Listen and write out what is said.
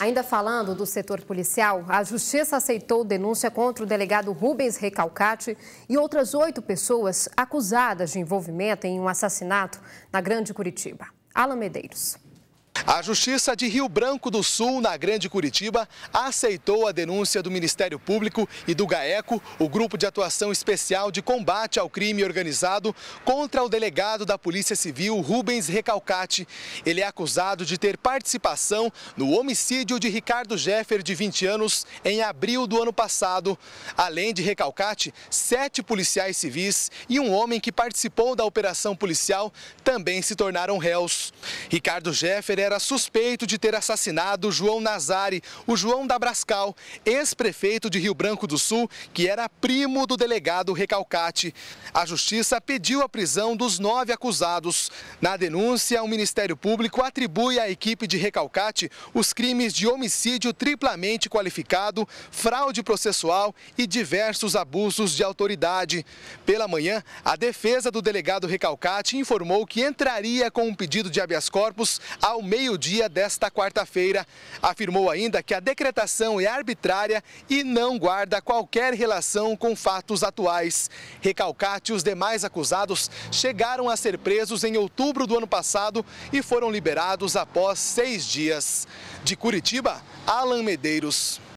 Ainda falando do setor policial, a Justiça aceitou denúncia contra o delegado Rubens Recalcati e outras oito pessoas acusadas de envolvimento em um assassinato na Grande Curitiba. Alan Medeiros. A Justiça de Rio Branco do Sul, na Grande Curitiba, aceitou a denúncia do Ministério Público e do GAECO, o Grupo de Atuação Especial de Combate ao Crime Organizado, contra o delegado da Polícia Civil, Rubens Recalcati. Ele é acusado de ter participação no homicídio de Ricardo Jeffer, de 20 anos, em abril do ano passado. Além de Recalcati, sete policiais civis e um homem que participou da operação policial também se tornaram réus. Ricardo Jeffer era agora suspeito de ter assassinado João Nazari, o João da Brascal, ex-prefeito de Rio Branco do Sul, que era primo do delegado Recalcate. A justiça pediu a prisão dos nove acusados. Na denúncia, o Ministério Público atribui à equipe de Recalcate os crimes de homicídio triplamente qualificado, fraude processual e diversos abusos de autoridade. Pela manhã, a defesa do delegado Recalcate informou que entraria com um pedido de habeas corpus ao meio meio-dia desta quarta-feira. Afirmou ainda que a decretação é arbitrária e não guarda qualquer relação com fatos atuais. Recalcate os demais acusados chegaram a ser presos em outubro do ano passado e foram liberados após seis dias. De Curitiba, Alan Medeiros.